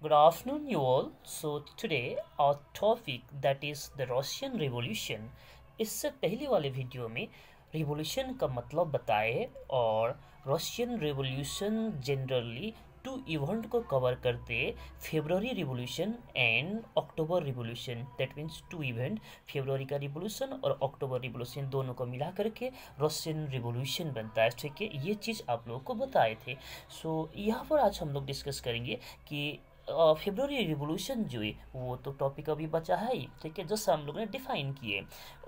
Good afternoon, you all. So today our topic that is the Russian Revolution. इससे पहले वाले video में revolution का मतलब बताए और Russian revolution generally two event को कवर करते February revolution and October revolution that means two event February का रिवोल्यूशन और अक्टूबर रिवोल्यूशन दोनों को मिला करके रशियन रिवोल्यूशन बनता है ठीक है ये चीज़ आप लोगों को बताए थे सो so, यहाँ पर आज हम लोग डिस्कस करेंगे कि फेब्रुवरी रिवोल्यूशन जो है वो तो टॉपिक अभी बचा है ही ठीक है जस्ट हम लोगों ने डिफाइन किए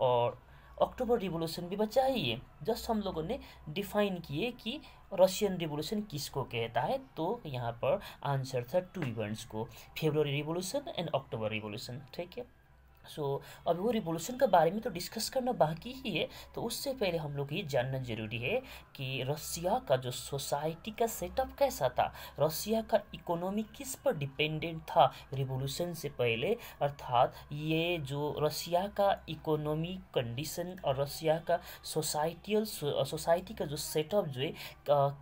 और अक्टूबर रिवोल्यूशन भी बचा ही है जस्ट हम लोगों ने डिफाइन किए कि रशियन रिवोल्यूशन किसको कहता है तो यहाँ पर आंसर था टू इवेंट्स को February revolution and October revolution ठीक है सो so, अब वो रिवोल्यूशन के बारे में तो डिस्कस करना बाकी ही है तो उससे पहले हम लोग ये जानना ज़रूरी है कि रसिया का जो सोसाइटी का सेटअप कैसा था रसिया का इकोनॉमी किस पर डिपेंडेंट था रिवोल्यूशन से पहले अर्थात ये जो रसिया का इकोनॉमी कंडीशन और रसिया का सोसाइटियल सोसाइटी का जो सेटअप जो है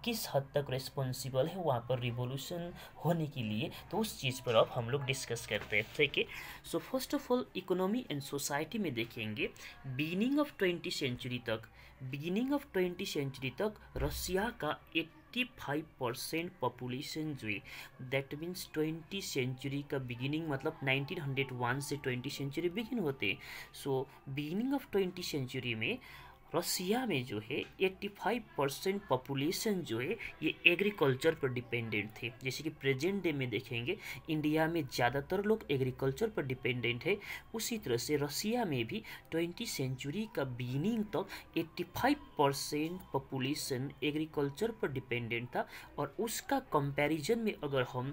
किस हद तक रिस्पॉन्सिबल है वहाँ पर रिवोल्यूशन होने के लिए तो उस चीज़ पर अब हम लोग डिस्कस करते हैं ठीक है so first of all economy and society में देखेंगे बिगिनिंग ऑफ ट्वेंटी सेंचुरी तक बिगिनिंग ऑफ ट्वेंटी सेंचुरी तक रसिया का एक फाइव परसेंट पॉपुलेशन जो है दैट मीन्स ट्वेंटी सेंचुरी का बिगिनिंग मतलब 1901 से ट्वेंटी सेंचुरी बिगिन होते so beginning of twenty century में रसिया में जो है एट्टी फाइव परसेंट पॉपुलेशन जो है ये एग्रीकल्चर पर डिपेंडेंट थे जैसे कि प्रेजेंट डे में देखेंगे इंडिया में ज़्यादातर लोग एग्रीकल्चर पर डिपेंडेंट है उसी तरह से रसिया में भी ट्वेंटी सेंचुरी का बीनिंग तक फाइव परसेंट पॉपुलेशन एग्रीकल्चर पर डिपेंडेंट था और उसका कंपेरिज़न में अगर हम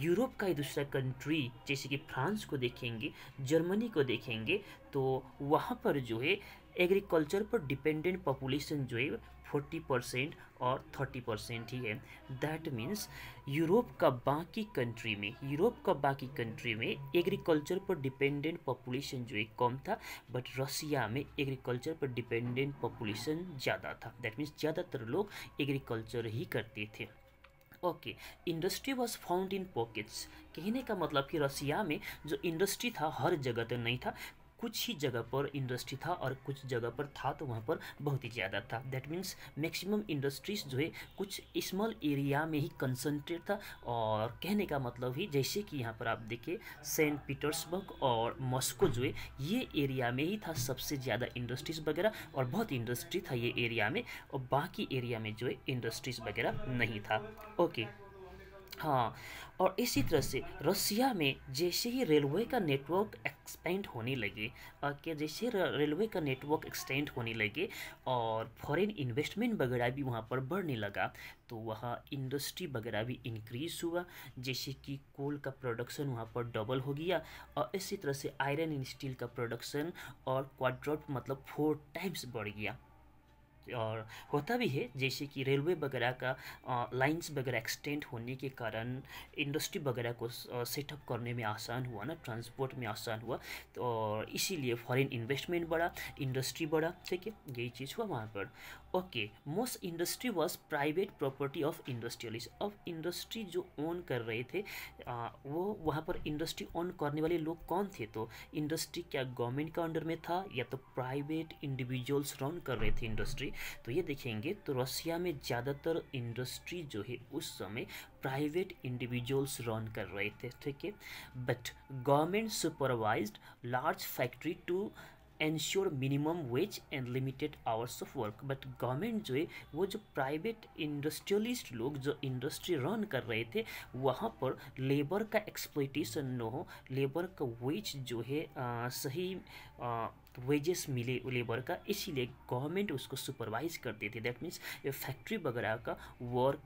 यूरोप का ही दूसरा कंट्री जैसे कि फ्रांस को देखेंगे जर्मनी को देखेंगे तो वहाँ पर जो है एग्रीकल्चर पर डिपेंडेंट पॉपुलेशन जो है फोर्टी परसेंट और थर्टी परसेंट ही है दैट मीन्स यूरोप का बाकी कंट्री में यूरोप का बाकी कंट्री में एग्रीकल्चर पर डिपेंडेंट पॉपुलेशन जो है कम था बट रसिया में एग्रीकल्चर पर डिपेंडेंट पॉपुलेशन ज़्यादा था दैट मीन्स ज़्यादातर लोग एग्रीकल्चर ही करते थे okay industry was found in pockets कहने का मतलब कि रसिया में जो इंडस्ट्री था हर जगह तो नहीं था कुछ ही जगह पर इंडस्ट्री था और कुछ जगह पर था तो वहाँ पर बहुत ही ज़्यादा था दैट मीन्स मैक्सिमम इंडस्ट्रीज़ जो है कुछ स्मॉल एरिया में ही कंसनट्रेट था और कहने का मतलब ही जैसे कि यहाँ पर आप देखिए सेंट पीटर्सबर्ग और मॉस्को जो है ये एरिया में ही था सबसे ज़्यादा इंडस्ट्रीज़ वगैरह और बहुत इंडस्ट्री था ये एरिया में और बाकी एरिया में जो है इंडस्ट्रीज़ वगैरह नहीं था ओके हाँ और इसी तरह से रसिया में जैसे ही रेलवे का नेटवर्क एक्सपेंड होने लगे कि जैसे रेलवे का नेटवर्क एक्सटेंड होने लगे और फॉरेन इन्वेस्टमेंट वगैरह भी वहाँ पर बढ़ने लगा तो वहाँ इंडस्ट्री वगैरह भी इंक्रीज़ हुआ जैसे कि कोल का प्रोडक्शन वहाँ पर डबल हो गया और इसी तरह से आयरन एंड स्टील का प्रोडक्शन और क्वाड्रॉप मतलब फोर टाइम्स बढ़ गया और होता भी है जैसे कि रेलवे वगैरह का लाइंस वगैरह एक्सटेंड होने के कारण इंडस्ट्री वगैरह को सेटअप करने में आसान हुआ ना ट्रांसपोर्ट में आसान हुआ तो और इसीलिए फॉरेन इन्वेस्टमेंट बढ़ा इंडस्ट्री बढ़ा ठीक है यही चीज़ हुआ वहाँ पर okay most industry was private property of industrialist अब इंडस्ट्री जो ओन कर रहे थे आ, वो वहाँ पर इंडस्ट्री ओन करने वाले लोग कौन थे तो इंडस्ट्री क्या गवर्नमेंट का अंडर में था या तो प्राइवेट इंडिविजुअल्स रन कर रहे थे इंडस्ट्री तो ये देखेंगे तो रसिया में ज़्यादातर इंडस्ट्री जो है उस समय प्राइवेट इंडिविजुअल्स रन कर रहे थे ठीक है but government supervised large factory to ensure minimum wage and limited hours of work but government जो है वो जो प्राइवेट इंडस्ट्रियलिस्ट लोग जो इंडस्ट्री रन कर रहे थे वहाँ पर लेबर का एक्सप्लोइटेशन न हो लेबर का वेज जो है आ, सही आ, वेजेस मिले लेबर का इसीलिए गवर्नमेंट उसको सुपरवाइज करते थे दैट मीन्स फैक्ट्री वगैरह का वर्क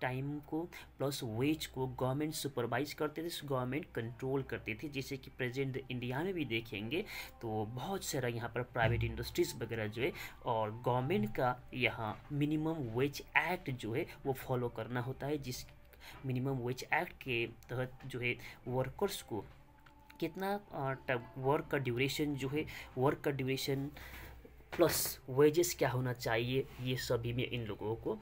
टाइम को प्लस वेज को गवर्नमेंट सुपरवाइज करते थे गवर्नमेंट कंट्रोल करते थे जैसे कि प्रेजेंट इंडिया में भी देखेंगे तो बहुत सारा यहाँ पर प्राइवेट इंडस्ट्रीज़ वगैरह जो है और गवर्नमेंट का यहाँ मिनिमम वेज एक्ट जो है वो फॉलो करना होता है जिस मिनिमम वेज एक्ट के तहत जो है वर्कर्स को कितना वर्क का ड्यूरेशन जो है वर्क का ड्यूरेशन प्लस वेजेस क्या होना चाहिए ये सभी में इन लोगों को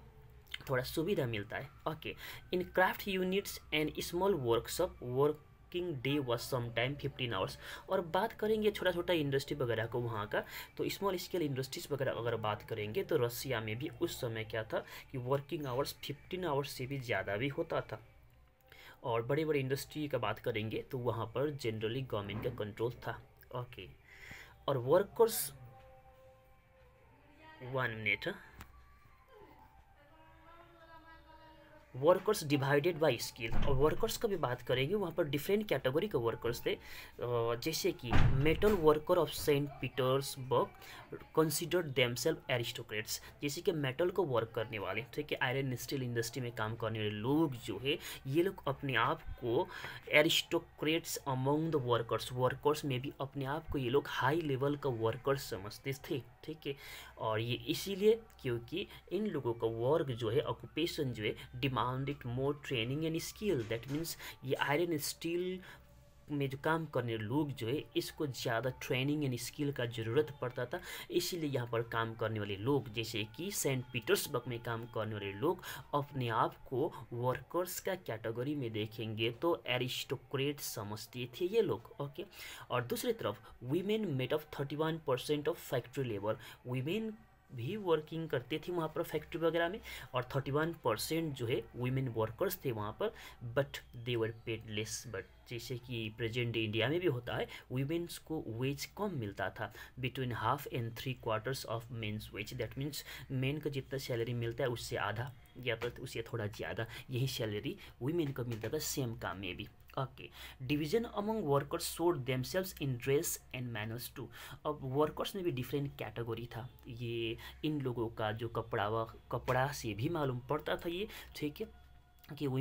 थोड़ा सुविधा मिलता है okay in craft units and small workshop work working day was time fifteen hours और बात करेंगे छोटा छोटा इंडस्ट्री वगैरह को वहाँ का तो स्मॉल स्केल इंडस्ट्रीज वगैरह अगर बात करेंगे तो रसिया में भी उस समय क्या था कि वर्किंग आवर्स फिफ्टीन आवर्स से भी ज़्यादा भी होता था और बड़े बड़े इंडस्ट्री का बात करेंगे तो वहाँ पर जनरली गवर्नमेंट का कंट्रोल था ओके और workers one minute workers divided by skill और वर्कर्स का भी बात करेंगे वहाँ पर डिफरेंट कैटेगरी के वर्कर्स थे जैसे कि metal worker of Saint Petersburg consider them self aristocrats जैसे कि मेटल को वर्क करने वाले ठीक है आयरन स्टील इंडस्ट्री में काम करने वाले लोग जो है ये लोग अपने आप को aristocrats among the workers workers में भी अपने आप को ये लोग हाई लेवल का वर्कर्स समझते थे ठीक है और ये इसीलिए क्योंकि इन लोगों का वर्क जो है ऑक्यूपेशन जो है demanded more training and skill that means ये आयरन स्टील में जो काम करने लोग जो है इसको ज़्यादा ट्रेनिंग एंड स्किल का ज़रूरत पड़ता था इसीलिए यहाँ पर काम करने वाले लोग जैसे कि सेंट पीटर्सबर्ग में काम करने वाले लोग अपने आप को वर्कर्स का कैटेगरी में देखेंगे तो एरिस्टोक्रेट समझते थे ये लोग ओके और दूसरी तरफ women made of thirty one percent of factory labour women भी वर्किंग करते थे वहाँ पर फैक्ट्री वगैरह में और 31 परसेंट जो है वीमेन वर्कर्स थे वहाँ पर but they were paid less but जैसे कि प्रेजेंट इंडिया में भी होता है वीमेंस को वेज कम मिलता था between half and three quarters of men's wage that means men का जितना सैलरी मिलता है उससे आधा या तो उससे थोड़ा ज़्यादा यही सैलरी वीमेन को मिलता था सेम काम में भी okay division among workers showed themselves in dress and manners too अब वर्कर्स में भी डिफरेंट कैटेगरी था ये इन लोगों का जो कपड़ा व कपड़ा से भी मालूम पड़ता था ये ठीक है कि वो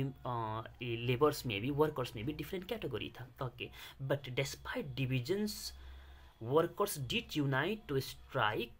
लेबर्स में भी वर्कर्स में भी डिफरेंट कैटेगरी था okay but despite divisions workers did unite to strike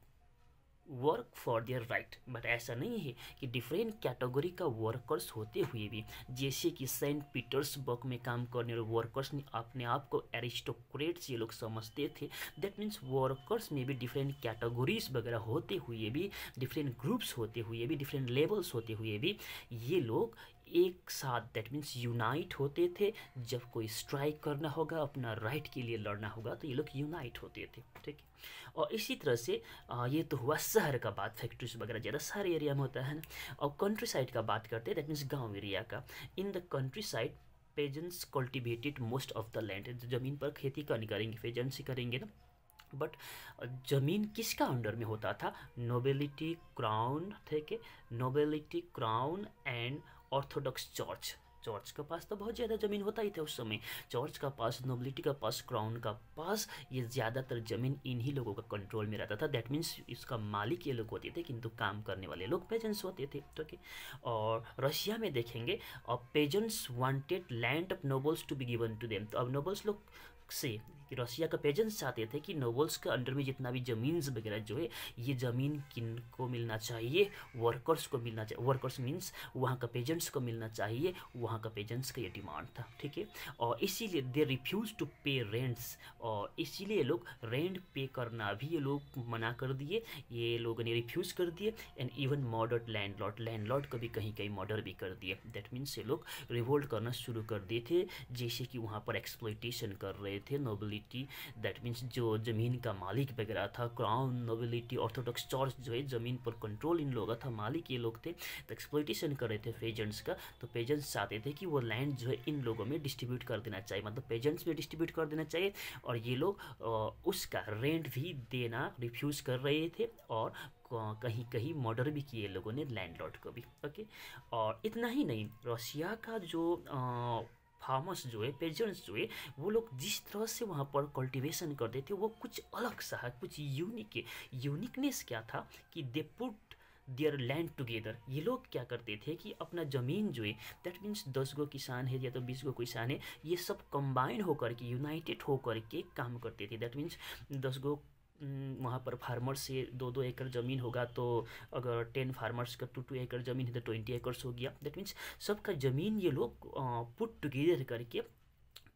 work for their right but ऐसा नहीं है कि डिफरेंट कैटेगरी का वर्कर्स होते हुए भी जैसे कि सेंट पीटर्सबर्ग में काम करने वाले वर्कर्स ने अपने आप को एरिस्टोक्रेट्स ये लोग समझते थे दैट मीन्स वर्कर्स में भी डिफरेंट कैटेगरीज वगैरह होते हुए भी डिफरेंट ग्रुप्स होते हुए भी डिफरेंट लेवल्स होते हुए भी ये लोग एक साथ दैट मीन्स यूनाइट होते थे जब कोई स्ट्राइक करना होगा अपना राइट के लिए लड़ना होगा तो ये लोग यूनाइट होते थे ठीक है और इसी तरह से ये तो हुआ शहर का बात फैक्ट्रीज वगैरह ज़्यादा शहर एरिया में होता है ना और कंट्री साइड का बात करते हैं दैट मीन्स गाँव एरिया का in the countryside peasants cultivated most of the land ज़मीन पर खेती का करेंगे पेजेंट्स ही करेंगे ना बट जमीन किसका अंडर में होता था नोबेलिटी क्राउन ठीक है nobility crown and orthodox church church के पास तो बहुत ज़्यादा ज़मीन होता ही था उस समय चर्च का पास नोबिलिटी का पास क्राउन का पास ये ज़्यादातर ज़मीन इन्हीं लोगों का कंट्रोल में रहता था दैट मीन्स इसका मालिक ये लोग होते थे किंतु काम करने वाले लोग पेजेंट्स होते थे ओके और रशिया में देखेंगे अब peasants wanted land of nobles to be given to them तो अब नोबल्स लोग से रशिया का पेजेंट्स चाहते थे कि नोबल्स के अंडर में जितना भी ज़मीन वगैरह जो है ये ज़मीन किन को मिलना चाहिए वर्कर्स को मिलना चाहिए वर्कर्स मीन्स वहाँ का पेजेंट्स को मिलना चाहिए वहाँ का पेजेंट्स का ये डिमांड था ठीक है और इसीलिए they refuse to pay rents और इसीलिए लोग रेंट पे करना भी ये लोग मना कर दिए ये लोगों ने रिफ्यूज़ कर दिए and even modern landlord landlord कभी भी कहीं कहीं मर्डर भी कर दिए दैट मीन्स ये लोग रिवोल्ट करना शुरू कर दिए थे जैसे कि वहाँ पर एक्सप्लोइटेशन कर रहे रहे थे नोबिलिटी दैट मीन्स जो ज़मीन का मालिक वगैरह था क्राउन नोबिलिटी ऑर्थोडॉक्स चर्च जो है ज़मीन पर कंट्रोल इन लोगों था मालिक ये लोग थे तो एक्सप्लोटेशन कर रहे थे पेजेंट्स का तो पेजेंट्स चाहते थे कि वो लैंड जो है इन लोगों में डिस्ट्रीब्यूट कर देना चाहिए मतलब पेजेंट्स में डिस्ट्रीब्यूट कर देना चाहिए और ये लोग उसका रेंट भी देना रिफ्यूज़ कर रहे थे और कहीं कहीं मर्डर भी किए लोगों ने लैंडलॉर्ड को भी ओके और इतना ही नहीं रशिया का जो आ, फार्मर्स जो है पेजेंट्स जो है वो लोग जिस तरह से वहाँ पर कल्टिवेशन करते थे वो कुछ अलग सा है कुछ यूनिक है यूनिकनेस क्या था कि they put their land together ये लोग क्या करते थे कि अपना ज़मीन जो है दैट मीन्स दस गो किसान है या तो बीस गो किसान है ये सब कंबाइन होकर के यूनाइटेड होकर के काम करते थे दैट मीन्स दस गो वहाँ पर फार्मर्स से दो दो एकड़ ज़मीन होगा तो अगर टेन फार्मर्स का टू टू एकड़ ज़मीन है तो ट्वेंटी एकर्स हो गया दैट मीन्स सबका ज़मीन ये लोग पुट टुगेदर करके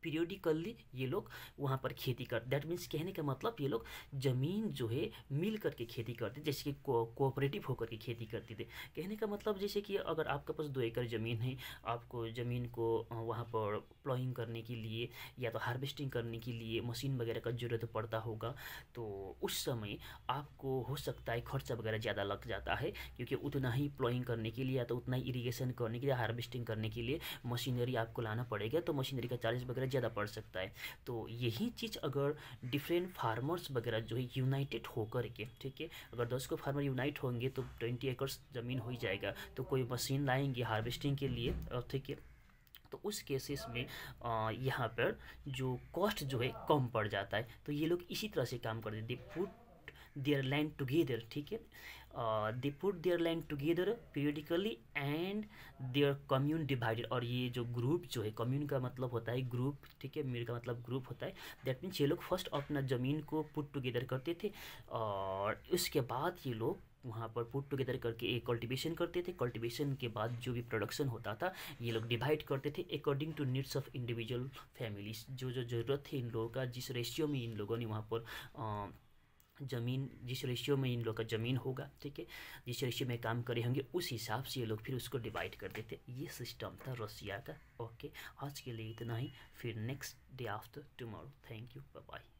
पीरियोडिकली ये लोग वहाँ पर खेती करते दैट मीन्स कहने का मतलब ये लोग ज़मीन जो है मिल करके खेती करते जैसे कि कोऑपरेटिव होकर के खेती करते थे कहने का मतलब जैसे कि अगर आपके पास दो एकड़ ज़मीन है आपको ज़मीन को वहाँ पर प्लॉइंग करने के लिए या तो हार्वेस्टिंग करने के लिए मशीन वगैरह का ज़रूरत पड़ता होगा तो उस समय आपको हो सकता है खर्चा वगैरह ज़्यादा लग जाता है क्योंकि उतना ही प्लॉइंग करने के लिए या तो उतना ही इरीगेशन करने के लिए हार्वेस्टिंग करने के लिए मशीनरी आपको लाना पड़ेगा तो मशीनरी का चार्जेस वगैरह ज़्यादा पड़ सकता है तो यही चीज़ अगर डिफरेंट फार्मर्स वगैरह जो है यूनाइटेड होकर के ठीक है अगर दस को फार्मर यूनाइट होंगे तो ट्वेंटी एकर्स ज़मीन हो ही जाएगा तो कोई मशीन लाएंगे हार्वेस्टिंग के लिए ठीक है तो उस केसेस में यहाँ पर जो कॉस्ट जो है कम पड़ जाता है तो ये लोग इसी तरह से काम करते they put their land together ठीक है uh, they put their land together periodically and their commune divided और ये जो ग्रुप जो है commune का मतलब होता है ग्रुप ठीक है मेरे का मतलब ग्रुप होता है दैट मीन्स ये लोग फर्स्ट अपना ज़मीन को पुट टुगेदर करते थे और उसके बाद ये लोग वहाँ पर पुट टुगेदर करके एक कल्टिवेशन करते थे कल्टिवेशन के बाद जो भी प्रोडक्शन होता था ये लोग डिवाइड करते थे according to needs of individual families जो जो ज़रूरत थी इन लोगों का जिस रेशियो में इन लोगों ने वहाँ पर uh, ज़मीन जिस रेशियो में इन लोग का ज़मीन होगा ठीक है जिस रेशियो में काम करे होंगे उस हिसाब से ये लोग फिर उसको डिवाइड कर देते ये सिस्टम था रसिया का ओके आज के लिए इतना ही फिर next day after tomorrow thank you bye